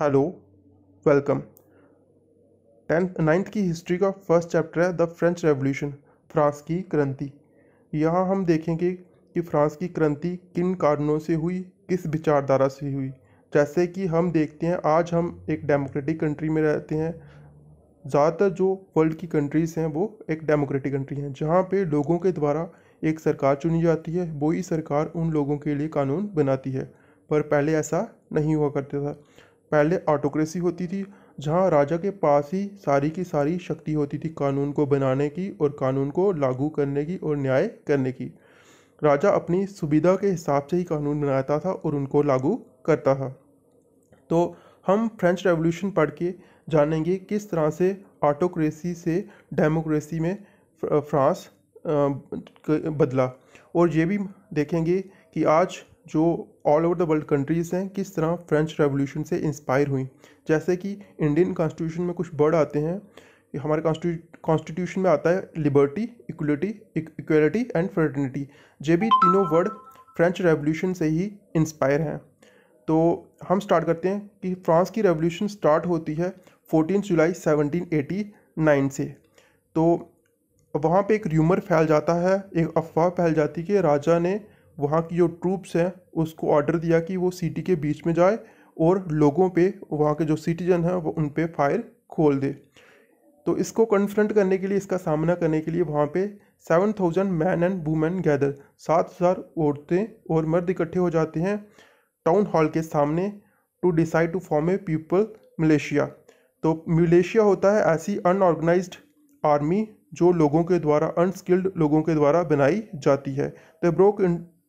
hello welcome tenth ninth की history का first chapter है द फ्रेंच रेवोल्यूशन फ्रांस की क्रांति यहाँ हम देखेंगे कि फ्रांस की क्रांति किन कारणों से हुई किस विचारधारा से हुई जैसे कि हम देखते हैं आज हम एक डेमोक्रेटिक कंट्री में रहते हैं ज़्यादातर जो वर्ल्ड की कंट्रीज़ हैं वो एक डेमोक्रेटिक कंट्री हैं जहाँ पे लोगों के द्वारा एक सरकार चुनी जाती है वही सरकार उन लोगों के लिए कानून बनाती है पर पहले ऐसा नहीं हुआ करता था पहले ऑटोक्रेसी होती थी जहाँ राजा के पास ही सारी की सारी शक्ति होती थी कानून को बनाने की और कानून को लागू करने की और न्याय करने की राजा अपनी सुविधा के हिसाब से ही कानून बनाता था और उनको लागू करता था तो हम फ्रेंच रेवोल्यूशन पढ़ के जानेंगे किस तरह से ऑटोक्रेसी से डेमोक्रेसी में फ्रांस बदला और ये भी देखेंगे कि आज जो all over the world countries हैं किस तरह फ्रेंच रेवोल्यूशन से इंस्पायर हुई जैसे कि इंडियन कॉन्स्टिट्यूशन में कुछ वर्ड आते हैं हमारे कॉन्स्टिट्यूशन में आता है liberty equality equality and fraternity ये भी तीनों वर्ड फ्रेंच रेवोल्यूशन से ही इंस्पायर हैं तो हम स्टार्ट करते हैं कि फ्रांस की रेवोल्यूशन स्टार्ट होती है फोर्टीन जुलाई नाइन से तो वहाँ पे एक र्यूमर फैल जाता है एक अफवाह फैल जाती है कि राजा ने वहाँ की जो ट्रूप्स हैं उसको ऑर्डर दिया कि वो सिटी के बीच में जाए और लोगों पे वहाँ के जो सिटीजन हैं वो उन पर फायर खोल दे तो इसको कन्फ्रंट करने के लिए इसका सामना करने के लिए वहाँ पे seven thousand man and women gather सात हज़ार औरतें और मर्द इकट्ठे हो जाते हैं टाउन हॉल के सामने to decide to form a people militia तो मलेशिया होता है ऐसी अनऑर्गेनाइज आर्मी जो लोगों के द्वारा अनस्किल्ड लोगों के द्वारा बनाई जाती है the broke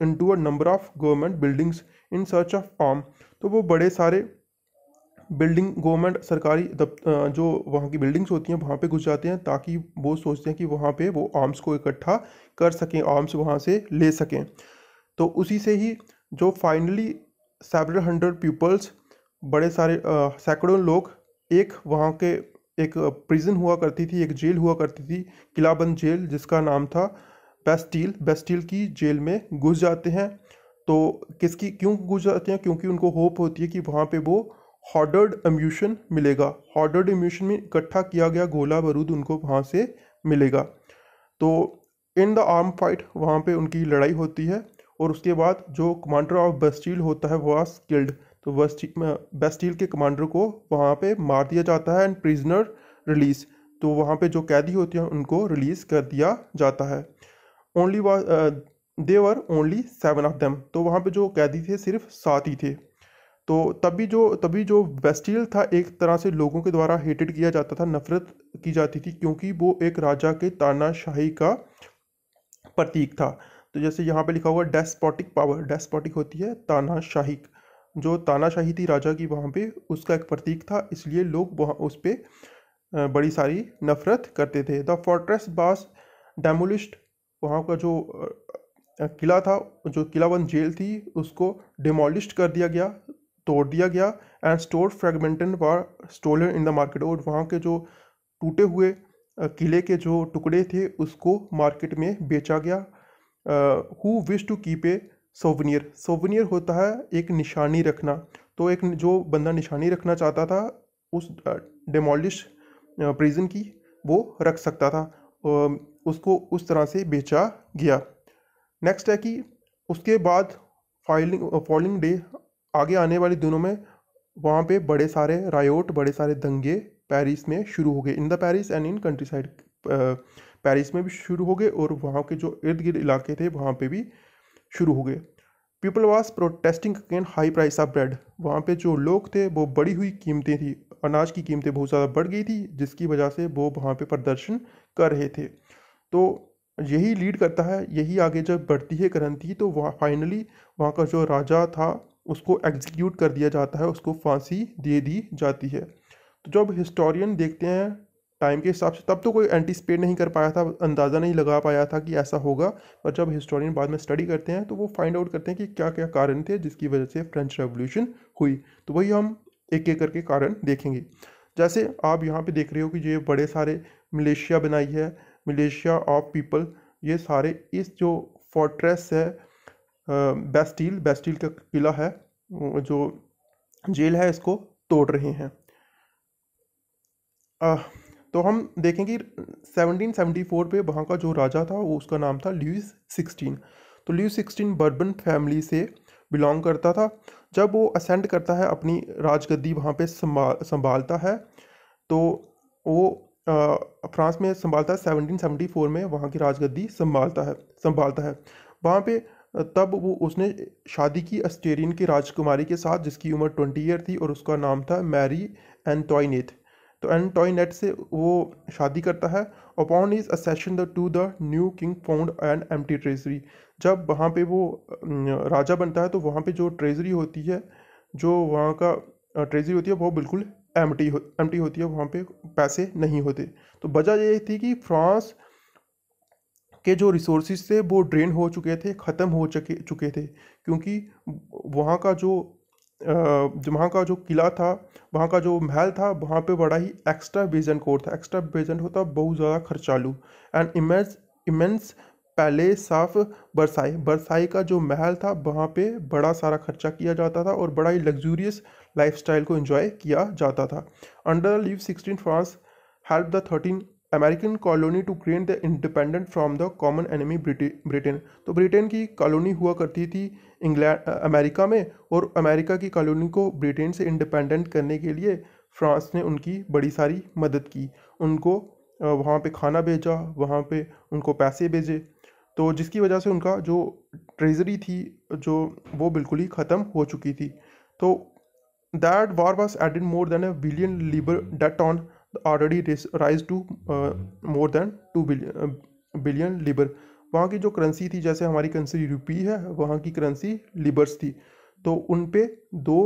to a number of government buildings in search of arm तो वो बड़े सारे बिल्डिंग गवर्नमेंट सरकारी जो वहाँ की बिल्डिंग्स होती हैं वहाँ पे घुस जाते हैं ताकि वो सोचते हैं कि वहाँ पे वो आर्म्स को इकट्ठा कर सकें आर्म्स वहाँ से ले सकें तो उसी से ही जो फाइनली सेवरल हंड्रेड पीपल्स बड़े सारे सैकड़ों लोग एक वहाँ के एक प्रिजन हुआ करती थी एक जेल हुआ करती थी किलाबंद जेल जिसका नाम था बेस्टील बेस्टील की जेल में घुस जाते हैं तो किसकी क्यों घुस जाते हैं क्योंकि उनको होप होती है कि वहाँ पे वो हॉर्डर्ड एम्यूशन मिलेगा हॉर्डर्ड एम्यूशन में इकट्ठा किया गया गोला बारूद उनको वहाँ से मिलेगा तो इन द आर्म फाइट वहाँ पे उनकी लड़ाई होती है और उसके बाद जो कमांडर ऑफ बेस्टील होता है वह स्किल्ड तो बेस्टील के कमांडर को वहाँ पे मार दिया जाता है एंड प्रिजनर रिलीज़ तो वहाँ पे जो कैदी होती हैं उनको रिलीज़ कर दिया जाता है ओनली वा they were only seven of them तो वहाँ पे जो कैदी थे सिर्फ सात ही थे तो तभी जो तभी जो बेस्टियल था एक तरह से लोगों के द्वारा हेटेड किया जाता था नफरत की जाती थी क्योंकि वो एक राजा के तानाशाही का प्रतीक था तो जैसे यहाँ पे लिखा हुआ डेस्पोटिक पावर डेस्पोटिक होती है तानाशाही जो तानाशाही थी राजा की वहाँ पे उसका एक प्रतीक था इसलिए लोग वहाँ उस पर बड़ी सारी नफरत करते थे द फोर्ट्रेस बास डेमोलिश्ड वहाँ का जो किला था जो किलावन जेल थी उसको डिमोलिश कर दिया गया तोड़ दिया गया एंड स्टोर फ्रेगमेंटन were stolen in the market और वहाँ के जो टूटे हुए किले के जो टुकड़े थे उसको मार्केट में बेचा गया who wish to keep a souvenir souvenir होता है एक निशानी रखना तो एक जो बंदा निशानी रखना चाहता था उस डिमोलिश प्रिजन की वो रख सकता था उसको उस तरह से बेचा गया नेक्स्ट है कि उसके बाद फाइलिंग फॉलिंग डे आगे आने वाले दिनों में वहाँ पे बड़े सारे रायोट बड़े सारे दंगे पेरिस में शुरू हो गए in the Paris and in countryside Paris में भी शुरू हो गए और वहाँ के जो इर्द गिर्द इलाके थे वहाँ पे भी शुरू हो गए people was protesting again high price of bread वहाँ पे जो लोग थे वो बड़ी हुई कीमतें थी अनाज की कीमतें बहुत ज़्यादा बढ़ गई थी जिसकी वजह से वो वहाँ पे प्रदर्शन कर रहे थे तो यही लीड करता है यही आगे जब बढ़ती है करंती तो वहाँ फाइनली वहाँ का जो राजा था उसको एग्जीक्यूट कर दिया जाता है उसको फांसी दे दी जाती है तो जब हिस्टोरियन देखते हैं टाइम के हिसाब से तब तो कोई एंटिसपेट नहीं कर पाया था अंदाज़ा नहीं लगा पाया था कि ऐसा होगा पर जब हिस्टोरियन बाद में स्टडी करते हैं तो वो फाइंड आउट करते हैं कि क्या क्या कारण थे जिसकी वजह से फ्रेंच रेवोल्यूशन हुई तो वही हम एक एक करके कारण देखेंगे जैसे आप यहाँ पे देख रहे हो कि ये बड़े सारे मलेशिया बनाई है मलेशिया ऑफ पीपल ये सारे इस जो फोर्ट्रेस है बेस्टील बेस्टील का किला है जो जेल है इसको तोड़ रहे हैं आ, तो हम देखें कि 1774 पे वहाँ का जो राजा था वो उसका नाम था ल्यूज सिक्सटीन तो ल्यूज सिक्सटीन बर्बन फैमिली से बिलोंग करता था जब वो असेंड करता है अपनी राजगद्दी वहाँ पे संभाल संभालता है तो वो फ्रांस में संभालता है सेवनटीन फोर में वहाँ की राजगद्दी संभालता है संभालता है वहाँ पे तब वो उसने शादी की अस्टेरियन की राजकुमारी के साथ जिसकी उम्र ट्वेंटी ईयर थी और उसका नाम था मैरी एंटोइनेट तो एंटोइनेट से वो शादी करता है upon his accession the to the new king found an empty treasury जब वहाँ पे वो राजा बनता है तो वहाँ पे जो ट्रेजरी होती है जो वहाँ का ट्रेजरी होती है वो बिल्कुल एम टी हो एम टी होती है वहाँ पे पैसे नहीं होते तो वजह ये थी कि फ्रांस के जो रिसोर्स थे वो ड्रेन हो चुके थे ख़त्म हो चुके चुके थे क्योंकि वहाँ का जो वहाँ का जो किला था वहाँ का जो महल था वहाँ पे बड़ा ही एक्स्ट्रा बेजन कोर था एक्स्ट्रा बेजन होता बहुत ज़्यादा खर्चालू and immense immense palace of Versailles Versailles का जो महल था वहाँ पे बड़ा सारा खर्चा किया जाता था और बड़ा ही लग्जूरियस लाइफ को इंजॉय किया जाता था under Louis sixteen France help the thirteen American colony to create the independent from the common enemy Britain तो ब्रिटेन की कॉलोनी हुआ करती थी इंग्लैंड अमेरिका में और अमेरिका की कॉलोनी को ब्रिटेन से इंडिपेंडेंट करने के लिए फ्रांस ने उनकी बड़ी सारी मदद की उनको वहाँ पे खाना भेजा वहाँ पे उनको पैसे भेजे तो जिसकी वजह से उनका जो ट्रेजरी थी जो वो बिल्कुल ही ख़त्म हो चुकी थी तो That war was added more than a billion liber debt on already rise to uh, more two billion billion लिबर वहाँ की जो करेंसी थी जैसे हमारी करेंसी रुपी है वहाँ की करेंसी लिबर्स थी तो उन पर दो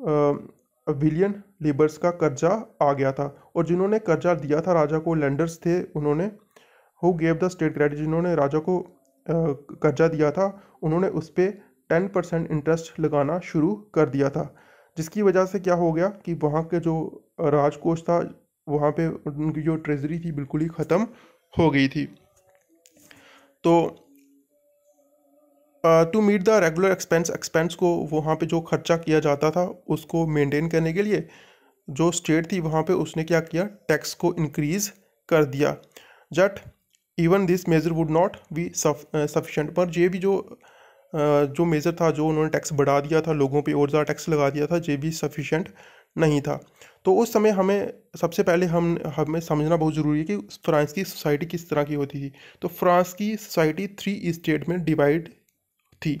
बिलियन uh, लिबर्स का कर्जा आ गया था और जिन्होंने कर्जा दिया था राजा को लेंडर्स थे उन्होंने who gave the state credit जिन्होंने राजा को uh, कर्जा दिया था उन्होंने उस पर टेन परसेंट इंटरेस्ट लगाना शुरू कर दिया था जिसकी वजह से क्या हो गया कि वहाँ के जो राजकोष था वहाँ पे उनकी जो ट्रेजरी थी बिल्कुल ही ख़त्म हो गई थी तो to meet the regular expense expense को वहाँ पे जो खर्चा किया जाता था उसको मेंटेन करने के लिए जो स्टेट थी वहाँ पे उसने क्या किया टैक्स को इंक्रीज़ कर दिया yet even this measure would not be sufficient पर ये भी जो जो मेज़र था जो उन्होंने टैक्स बढ़ा दिया था लोगों पे और ज़्यादा टैक्स लगा दिया था ये भी सफिशेंट नहीं था तो उस समय हमें सबसे पहले हम हमें समझना बहुत ज़रूरी है कि फ्रांस की सोसाइटी किस तरह की होती थी तो फ्रांस की सोसाइटी थ्री स्टेट में डिवाइड थी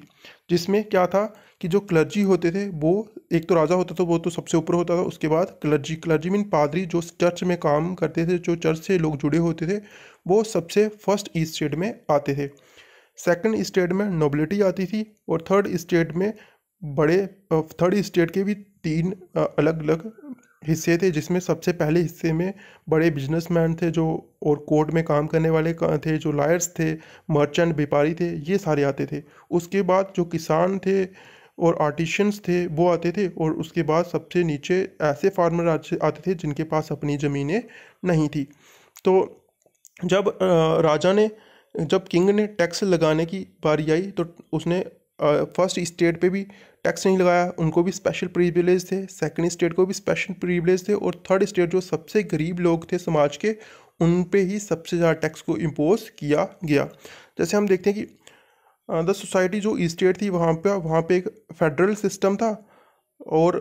जिसमें क्या था कि जो क्लर्जी होते थे वो एक तो राजा होता था वो तो सबसे ऊपर होता था उसके बाद क्लर्जी क्लर्जी मीन पादरी जो चर्च में काम करते थे जो चर्च से लोग जुड़े होते थे वो सबसे फर्स्ट ईस्ट स्टेट में आते थे सेकंड स्टेट में नोबिलिटी आती थी और थर्ड स्टेट में बड़े थर्ड स्टेट के भी तीन अलग अलग हिस्से थे जिसमें सबसे पहले हिस्से में बड़े बिजनेसमैन थे जो और कोर्ट में काम करने वाले थे जो लायर्स थे मर्चेंट व्यापारी थे ये सारे आते थे उसके बाद जो किसान थे और आर्टिशंस थे वो आते थे और उसके बाद सबसे नीचे ऐसे फार्मर आते थे जिनके पास अपनी ज़मीनें नहीं थी तो जब राजा ने जब किंग ने टैक्स लगाने की बारी आई तो उसने फर्स्ट स्टेट पे भी टैक्स नहीं लगाया उनको भी स्पेशल प्रिविलेज थे सेकंड स्टेट को भी स्पेशल प्रिविलेज थे और थर्ड स्टेट जो सबसे गरीब लोग थे समाज के उन पे ही सबसे ज़्यादा टैक्स को इम्पोज किया गया जैसे हम देखते हैं कि द सोसाइटी जो स्टेट थी वहाँ पर वहाँ पर एक फेडरल सिस्टम था और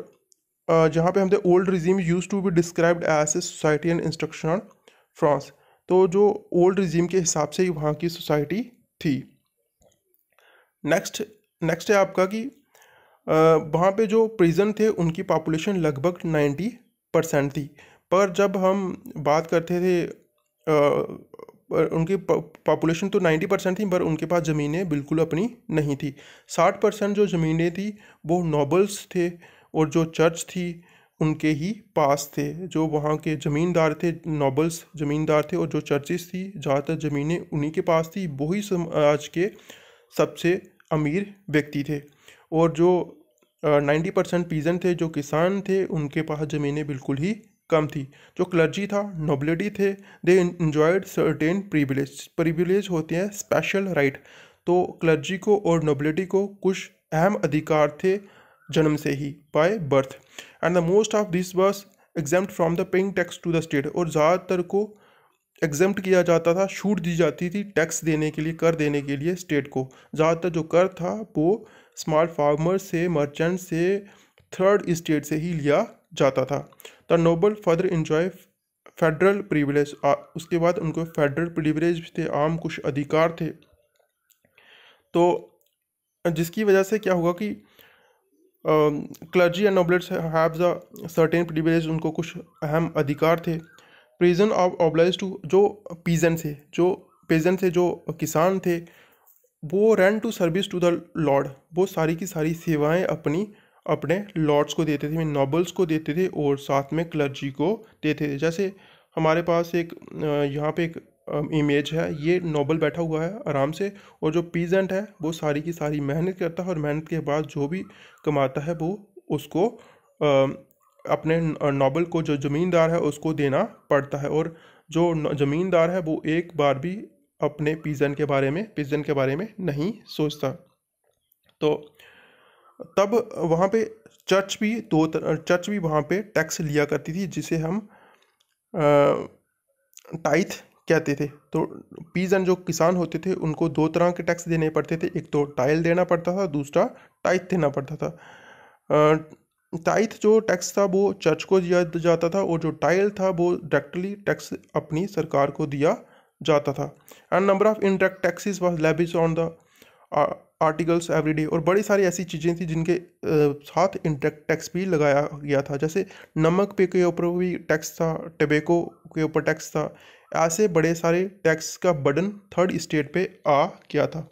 जहाँ पे हम old regime used to be described as a society and instruction on France तो जो ओल्ड रिजीम के हिसाब से ही वहाँ की सोसाइटी थी नेक्स्ट नेक्स्ट है आपका कि वहाँ पे जो प्रिजन थे उनकी पॉपुलेशन लगभग नाइन्टी परसेंट थी पर जब हम बात करते थे आ, उनकी पॉपुलेशन तो नाइन्टी परसेंट थी पर उनके पास ज़मीनें बिल्कुल अपनी नहीं थी साठ परसेंट जो ज़मीनें थी वो नॉबल्स थे और जो चर्च थी उनके ही पास थे जो वहाँ के ज़मींदार थे नॉबल्स ज़मींदार थे और जो चर्चिस थी ज़्यादातर ज़मीनें उन्हीं के पास थी वही समाज के सबसे अमीर व्यक्ति थे और जो नाइन्टी परसेंट पीजन थे जो किसान थे उनके पास ज़मीनें बिल्कुल ही कम थी जो क्लर्जी था नोबलिटी थे they enjoyed certain privilege privilege होते हैं स्पेशल राइट तो क्लर्जी को और नोबलिटी को कुछ अहम अधिकार थे जन्म से ही by birth and the most of this were exempt from the paying tax to the state और ज़्यादातर को एग्जाम्प्ट किया जाता था छूट दी जाती थी टैक्स देने के लिए कर देने के लिए स्टेट को ज़्यादातर जो कर था वो स्मॉल फार्मर से मर्चेंट से थर्ड स्टेट से ही लिया जाता था the noble further enjoy federal privilege उसके बाद उनको फेडरल प्रिविलेज थे आम कुछ अधिकार थे तो जिसकी वजह से क्या होगा कि clergy and nobles have a certain privilege उनको कुछ अहम अधिकार थे प्रिजन ऑफ ऑबलाइज टू जो पीजन से जो पेजन थे जो किसान थे वो rent to service to the lord वो सारी की सारी सेवाएं अपनी अपने लॉर्ड्स को देते थे नॉबल्स को देते थे और साथ में क्लर्जी को देते थे जैसे हमारे पास एक यहाँ पे एक इमेज है ये नोबल बैठा हुआ है आराम से और जो पीजेंट है वो सारी की सारी मेहनत करता है और मेहनत के बाद जो भी कमाता है वो उसको अपने नोबल को जो ज़मींदार है उसको देना पड़ता है और जो ज़मींदार है वो एक बार भी अपने पीजन के बारे में पीजन के बारे में नहीं सोचता तो तब वहाँ पे चर्च भी दो चर्च भी वहाँ पे टैक्स लिया करती थी जिसे हम टाइथ कहते थे तो पीजन जो किसान होते थे उनको दो तरह के टैक्स देने पड़ते थे एक तो टाइल देना पड़ता था दूसरा टाइथ देना पड़ता था टाइथ जो टैक्स था वो चर्च को दिया जाता था और जो टाइल था वो डायरेक्टली टैक्स अपनी सरकार को दिया जाता था and number of indirect taxes was लेबिज ऑन द आर्टिकल्स एवरीडे और बड़ी सारी ऐसी चीज़ें थी जिनके साथ इनडायरेक्ट टैक्स भी लगाया गया था जैसे नमक पे के ऊपर भी टैक्स था टबेको के ऊपर टैक्स था ऐसे बड़े सारे टैक्स का बर्डन थर्ड स्टेट पे आ गया था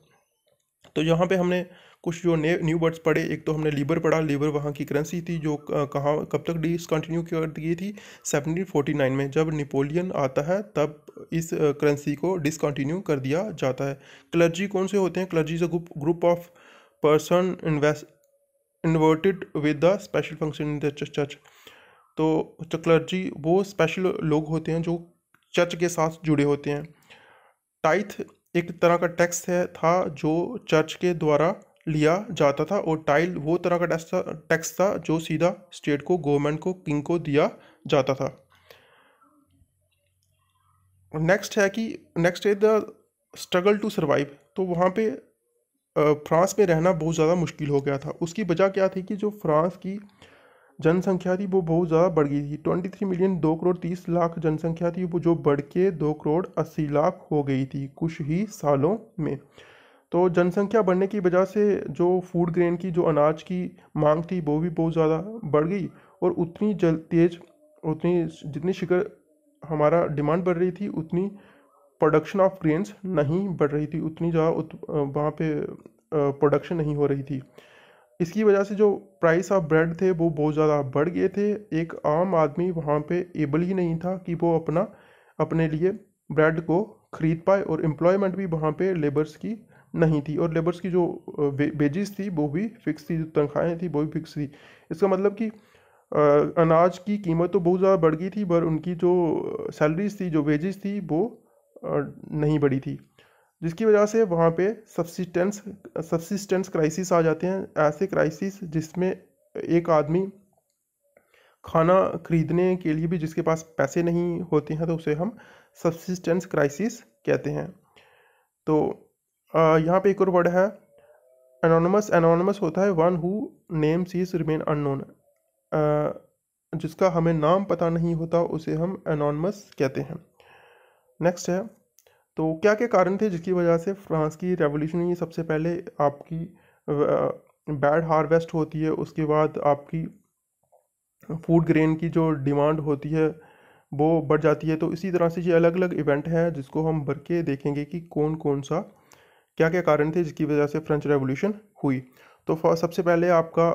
तो यहाँ पे हमने कुछ जो नए न्यू वर्ड्स पढ़े एक तो हमने लीबर पढ़ा लीबर वहाँ की करेंसी थी जो कहाँ कब तक डिसकंटिन्यू कर दी थी सेवनटीन फोर्टी नाइन में जब नेपोलियन आता है तब इस करेंसी को डिसकंटिन्यू कर दिया जाता है क्लर्जी कौन से होते हैं clergy is a group of person invest inverted with the special function in the church तो क्लर्जी तो वो स्पेशल लोग होते हैं जो चर्च के साथ जुड़े होते हैं टाइथ एक तरह का टैक्स है था जो चर्च के द्वारा लिया जाता था और टाइल वो तरह का टैक्स था टैक्स था जो सीधा स्टेट को गवर्नमेंट को किंग को दिया जाता था नेक्स्ट है कि नेक्स्ट है द स्ट्रगल टू सर्वाइव तो वहाँ पे फ्रांस में रहना बहुत ज़्यादा मुश्किल हो गया था उसकी वजह क्या थी कि जो फ्रांस की जनसंख्या थी वो बहुत ज़्यादा बढ़ गई थी ट्वेंटी थ्री मिलियन दो करोड़ तीस लाख जनसंख्या थी वो जो बढ़ के दो करोड़ अस्सी लाख हो गई थी कुछ ही सालों में तो जनसंख्या बढ़ने की वजह से जो फूड ग्रेन की जो अनाज की मांग थी वो भी बहुत ज़्यादा बढ़ गई और उतनी जल तेज उतनी जितनी शिखर हमारा डिमांड बढ़ रही थी उतनी प्रोडक्शन ऑफ ग्रेन्स नहीं बढ़ रही थी उतनी ज़्यादा उत, वहाँ पे प्रोडक्शन नहीं हो रही थी इसकी वजह से जो प्राइस ऑफ ब्रेड थे वो बहुत ज़्यादा बढ़ गए थे एक आम आदमी वहाँ पे एबल ही नहीं था कि वो अपना अपने लिए ब्रेड को ख़रीद पाए और एम्प्लॉयमेंट भी वहाँ पे लेबर्स की नहीं थी और लेबर्स की जो वेजेस थी वो भी फिक्स थी जो तनख्वाहें थी वो भी फिक्स थी इसका मतलब कि अनाज की कीमत तो बहुत ज़्यादा बढ़ गई थी पर उनकी जो सैलरीज थी जो वेजेस थी वो नहीं बढ़ी थी जिसकी वजह से वहाँ पे सब्सिस्टेंस सब्सिस्टेंस क्राइसिस आ जाते हैं ऐसे क्राइसिस जिसमें एक आदमी खाना खरीदने के लिए भी जिसके पास पैसे नहीं होते हैं तो उसे हम सब्सिस्टेंस क्राइसिस कहते हैं तो यहाँ पे एक और वर्ड है अनोनमस अनोनमस होता है one who name sees remain unknown जिसका हमें नाम पता नहीं होता उसे हम अनोनमस कहते हैं नेक्स्ट है तो क्या क्या कारण थे जिसकी वजह से फ्रांस की रेवोल्यूशन सबसे पहले आपकी बैड हार्वेस्ट होती है उसके बाद आपकी फूड ग्रेन की जो डिमांड होती है वो बढ़ जाती है तो इसी तरह से ये अलग अलग इवेंट हैं जिसको हम भर के देखेंगे कि कौन कौन सा क्या क्या कारण थे जिसकी वजह से फ्रेंच रेवोल्यूशन हुई तो सबसे पहले आपका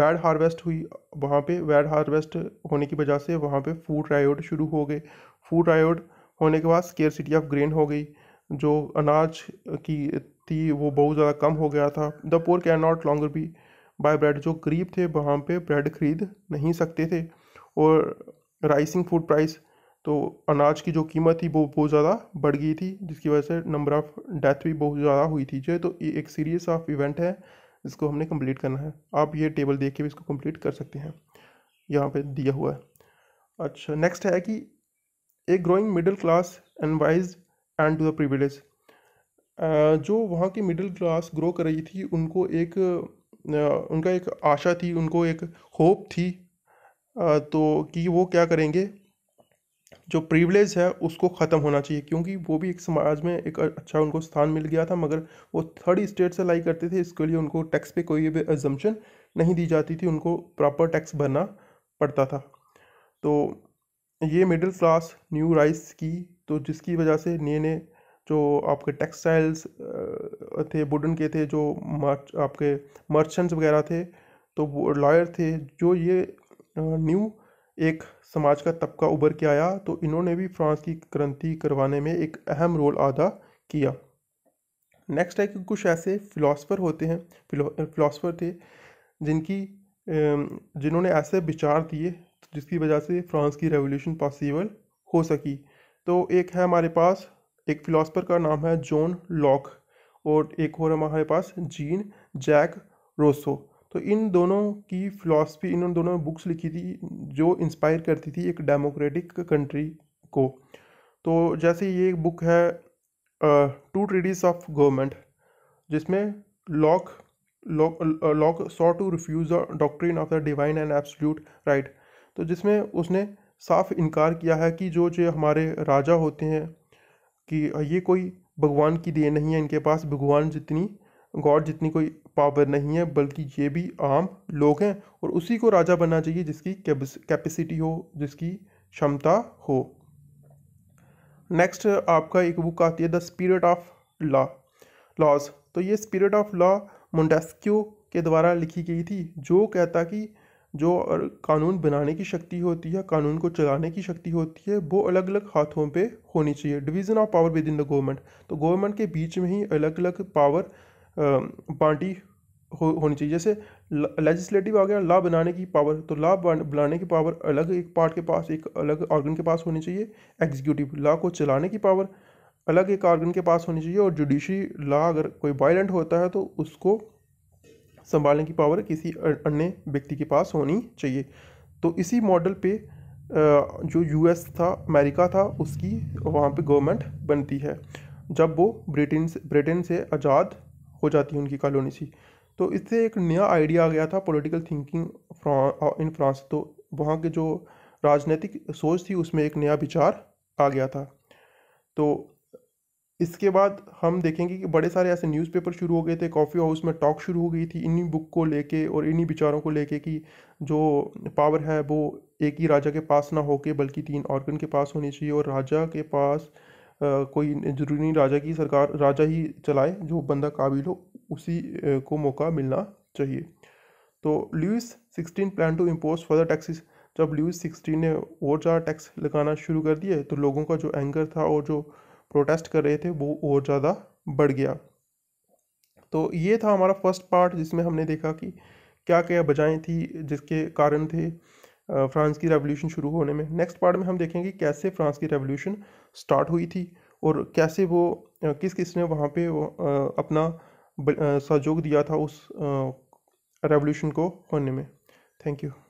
बैड हार्वेस्ट हुई वहाँ पे बैड हार्वेस्ट होने की वजह से वहाँ पे फूड रायोड शुरू हो गए फूड रायोड होने के बाद सिटी ऑफ ग्रेन हो गई जो अनाज की थी वो बहुत ज़्यादा कम हो गया था the poor can not longer be buy bread जो गरीब थे वहाँ पे ब्रेड खरीद नहीं सकते थे और राइसिंग फूड प्राइस तो अनाज की जो कीमत थी वो बहुत ज़्यादा बढ़ गई थी जिसकी वजह से नंबर ऑफ डेथ भी बहुत ज़्यादा हुई थी जो तो ये एक सीरीज ऑफ इवेंट है जिसको हमने कंप्लीट करना है आप ये टेबल देख के भी इसको कंप्लीट कर सकते हैं यहाँ पे दिया हुआ है अच्छा नेक्स्ट है कि a growing middle class and wise and to the privilege जो वहाँ की मिडिल क्लास ग्रो कर रही थी उनको एक uh, उनका एक आशा थी उनको एक होप थी uh, तो कि वो क्या करेंगे जो प्रिविलेज है उसको ख़त्म होना चाहिए क्योंकि वो भी एक समाज में एक अच्छा उनको स्थान मिल गया था मगर वो थर्ड स्टेट से लाई करते थे इसके लिए उनको टैक्स पे कोई भी एजम्पन नहीं दी जाती थी उनको प्रॉपर टैक्स भरना पड़ता था तो ये मिडिल क्लास न्यू राइस की तो जिसकी वजह से नए नए जो आपके टेक्सटाइल्स थे वुडन के थे जो मर्च आपके मर्चेंट्स वगैरह थे तो वो लॉयर थे जो ये न्यू एक समाज का तबका उभर के आया तो इन्होंने भी फ्रांस की क्रांति करवाने में एक अहम रोल अदा किया नेक्स्ट है कि कुछ ऐसे फ़िलासफ़र होते हैं फ़िलासफ़र थे जिनकी जिन्होंने ऐसे विचार दिए जिसकी वजह से फ्रांस की रेवोल्यूशन पॉसिबल हो सकी तो एक है हमारे पास एक फ़िलासफ़र का नाम है जॉन लॉक और एक और हमारे पास जीन जैक रोसो तो इन दोनों की फ़िलासफ़ी इन दोनों बुक्स लिखी थी जो इंस्पायर करती थी एक डेमोक्रेटिक कंट्री को तो जैसे ये बुक है टू ट्रीडीज ऑफ गवर्नमेंट जिसमें Locke Locke Locke sought to refuse doctrine of the divine and absolute right तो जिसमें उसने साफ इनकार किया है कि जो जो हमारे राजा होते हैं कि ये कोई भगवान की देन नहीं है इनके पास भगवान जितनी गॉड जितनी कोई पावर नहीं है बल्कि ये भी आम लोग हैं और उसी को राजा बनना चाहिए जिसकी कैपेसिटी हो जिसकी क्षमता हो नेक्स्ट आपका एक बुक आती है the spirit of law laws तो ये स्पिरिट ऑफ लॉ मोन्टेस्क्यू के द्वारा लिखी गई थी जो कहता कि जो कानून बनाने की शक्ति होती है कानून को चलाने की शक्ति होती है वो अलग अलग हाथों पे होनी चाहिए division of power within the government तो गवर्नमेंट के बीच में ही अलग अलग पावर बांटी हो, होनी चाहिए जैसे लेजिस्लेटिव आ गया लॉ बनाने की पावर तो लॉ बनाने की पावर अलग एक पार्ट के पास एक अलग ऑर्गन के पास होनी चाहिए एग्जीक्यूटिव लॉ को चलाने की पावर अलग एक ऑर्गन के पास होनी चाहिए और जुडिशरी लॉ अगर कोई वायलेंट होता है तो उसको संभालने की पावर किसी अन्य व्यक्ति के पास होनी चाहिए तो इसी मॉडल पे जो यूएस था अमेरिका था उसकी वहाँ पे गवर्नमेंट बनती है जब वो ब्रिटेन से ब्रिटेन से आज़ाद हो जाती है उनकी कॉलोनी सी तो इससे एक नया आइडिया आ गया था पॉलिटिकल थिंकिंग इन फ्रांस तो वहाँ के जो राजनीतिक सोच थी उसमें एक नया विचार आ गया था तो इसके बाद हम देखेंगे कि बड़े सारे ऐसे न्यूज़पेपर शुरू हो गए थे कॉफ़ी हाउस में टॉक शुरू हो गई थी इन्हीं बुक को लेके और इन्हीं विचारों को लेके कि जो पावर है वो एक ही राजा के पास ना होके बल्कि तीन ऑर्गन के पास होनी चाहिए और राजा के पास आ, कोई ज़रूरी नहीं राजा की सरकार राजा ही चलाए जो बंदा काबिल हो उसी को मौका मिलना चाहिए तो Louis sixteen plan to impose further taxes जब ल्यूस सिक्सटीन ने और ज़्यादा टैक्स लगाना शुरू कर दिए तो लोगों का जो एंगर था और जो प्रोटेस्ट कर रहे थे वो और ज़्यादा बढ़ गया तो ये था हमारा फर्स्ट पार्ट जिसमें हमने देखा कि क्या क्या वजहें थी जिसके कारण थे फ्रांस की रेवोल्यूशन शुरू होने में नेक्स्ट पार्ट में हम देखेंगे कैसे फ्रांस की रेवोल्यूशन स्टार्ट हुई थी और कैसे वो किस किस ने वहाँ पे वो, अपना सहयोग दिया था उस रेवोल्यूशन को होने में थैंक यू